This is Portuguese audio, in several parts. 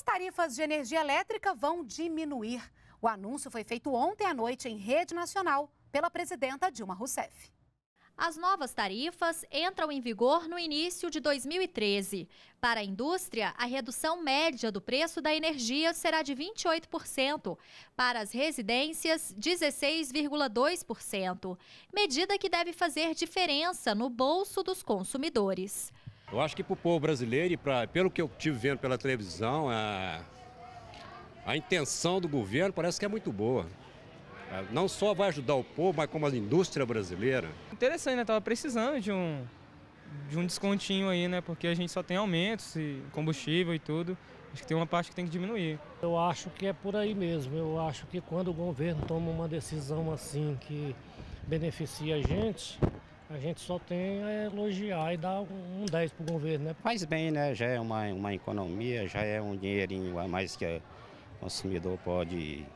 as tarifas de energia elétrica vão diminuir. O anúncio foi feito ontem à noite em rede nacional pela presidenta Dilma Rousseff. As novas tarifas entram em vigor no início de 2013. Para a indústria, a redução média do preço da energia será de 28%, para as residências, 16,2%, medida que deve fazer diferença no bolso dos consumidores. Eu acho que para o povo brasileiro e pra, pelo que eu tive vendo pela televisão, a, a intenção do governo parece que é muito boa. É, não só vai ajudar o povo, mas como a indústria brasileira. Interessante, né? precisando de um, de um descontinho aí, né? Porque a gente só tem aumentos e combustível e tudo. Acho que tem uma parte que tem que diminuir. Eu acho que é por aí mesmo. Eu acho que quando o governo toma uma decisão assim que beneficia a gente, a gente só tem a elogiar e dar um 10 para o governo, né? Faz bem, né? Já é uma, uma economia, já é um dinheirinho a mais que o consumidor pode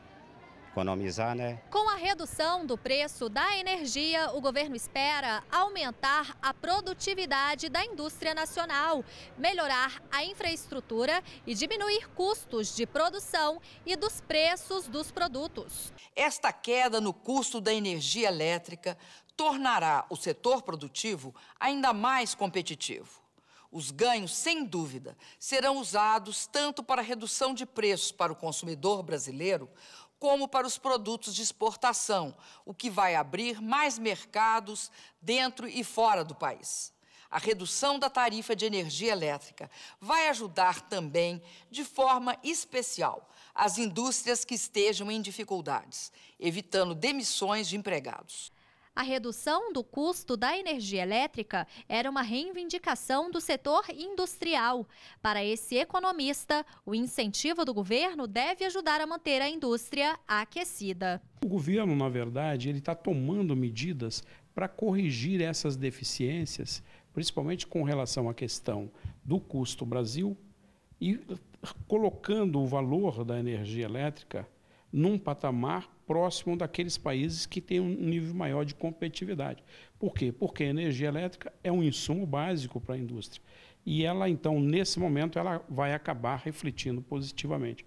economizar, né? Com a redução do preço da energia, o governo espera aumentar a produtividade da indústria nacional, melhorar a infraestrutura e diminuir custos de produção e dos preços dos produtos. Esta queda no custo da energia elétrica tornará o setor produtivo ainda mais competitivo. Os ganhos, sem dúvida, serão usados tanto para redução de preços para o consumidor brasileiro, como para os produtos de exportação, o que vai abrir mais mercados dentro e fora do país. A redução da tarifa de energia elétrica vai ajudar também, de forma especial, as indústrias que estejam em dificuldades, evitando demissões de empregados. A redução do custo da energia elétrica era uma reivindicação do setor industrial. Para esse economista, o incentivo do governo deve ajudar a manter a indústria aquecida. O governo, na verdade, ele está tomando medidas para corrigir essas deficiências, principalmente com relação à questão do custo Brasil e colocando o valor da energia elétrica num patamar próximo daqueles países que têm um nível maior de competitividade. Por quê? Porque a energia elétrica é um insumo básico para a indústria. E ela, então, nesse momento, ela vai acabar refletindo positivamente.